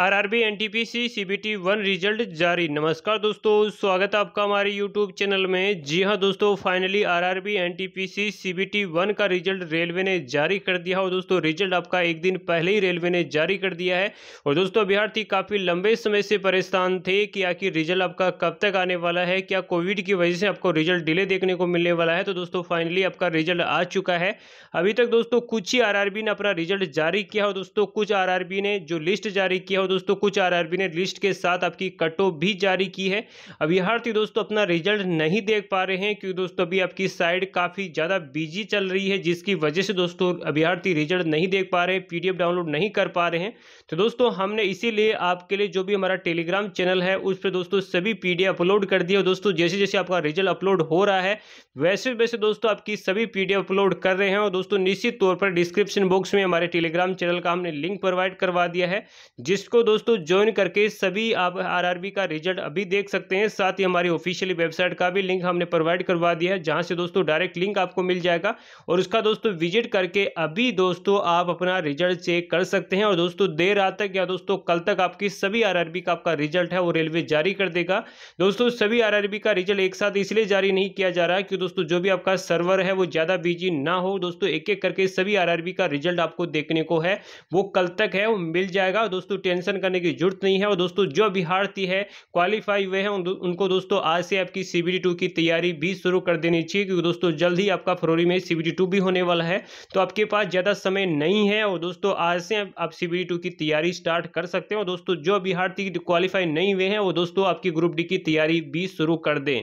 RRB NTPC CBT one result जारी नमस्कार दोस्तों स्वागत है आपका हमारे यूट्यूब चैनल में जी हां दोस्तों finally RRB NTPC CBT one का रिजल्ट रेलवे ने जारी कर दिया और दोस्तों रिजल्ट आपका एक दिन पहले ही रेलवे ने जारी कर दिया है और दोस्तों अभ्यर्थी काफ़ी लंबे समय से परेशान थे कि आखिर रिजल्ट आपका कब तक आने वाला है क्या कोविड की वजह से आपको रिजल्ट डिले देखने को मिलने वाला है तो दोस्तों फाइनली आपका रिजल्ट आ चुका है अभी तक दोस्तों कुछ ही आर ने अपना रिजल्ट जारी किया और दोस्तों कुछ आर ने जो लिस्ट जारी किया दोस्तों कुछ आरआरबी ने लिस्ट के साथ आपकी कट ऑफ भी जारी की है अब अभ्यार्थी दोस्तों अपना रिजल्ट नहीं देख पा रहे हैं क्योंकि दोस्तों अभी आपकी साइड काफ़ी ज़्यादा बिजी चल रही है जिसकी वजह से दोस्तों अभ्यार्थी रिजल्ट नहीं देख पा रहे पीडीएफ डाउनलोड नहीं कर पा रहे हैं तो दोस्तों हमने इसीलिए आपके लिए जो भी हमारा टेलीग्राम चैनल है उस पर दोस्तों सभी पी अपलोड कर दिए दोस्तों जैसे जैसे आपका रिजल्ट अपलोड हो रहा है वैसे वैसे दोस्तों आपकी सभी पी अपलोड कर रहे हैं और दोस्तों निश्चित तौर पर डिस्क्रिप्शन बॉक्स में हमारे टेलीग्राम चैनल का हमने लिंक प्रोवाइड करवा दिया है जिस इसको दोस्तों ज्वाइन करके सभी आप आरआरबी का रिजल्ट अभी देख सकते हैं साथ ही हमारी ऑफिशियली वेबसाइट का भी लिंक हमने प्रोवाइड करवा दिया है जहाँ से दोस्तों डायरेक्ट लिंक आपको मिल जाएगा और उसका दोस्तों विजिट करके अभी दोस्तों आप अपना रिजल्ट चेक कर सकते हैं और दोस्तों देर रात तक या दोस्तों कल तक आपकी सभी आर का आपका रिजल्ट है वो रेलवे जारी कर देगा दोस्तों सभी आर का रिजल्ट एक साथ इसलिए जारी नहीं किया जा रहा है कि दोस्तों जो भी आपका सर्वर है वो ज़्यादा बिजी ना हो दोस्तों एक एक करके सभी आर का रिजल्ट आपको देखने को है वो कल तक है वो मिल जाएगा दोस्तों टेंशन टेंशन करने की जरूरत नहीं है और दोस्तों जो बिहारती है क्वालिफाई हुए हैं उनको दोस्तों आज से आपकी सी की तैयारी भी शुरू कर देनी चाहिए क्योंकि दोस्तों जल्द ही आपका फरवरी में सी भी होने वाला है तो आपके पास ज़्यादा समय नहीं है और दोस्तों आज से आप सी की तैयारी स्टार्ट कर सकते हैं और दोस्तों जो बिहारती क्वालिफाई नहीं हुए हैं वो दोस्तों आपकी ग्रुप डी की तैयारी भी शुरू कर दें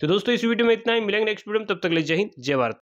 तो दोस्तों इस वीडियो में इतना ही मिलेंगे नेक्स्ट वीडियो में तब तक ले जय हिंद जय भारत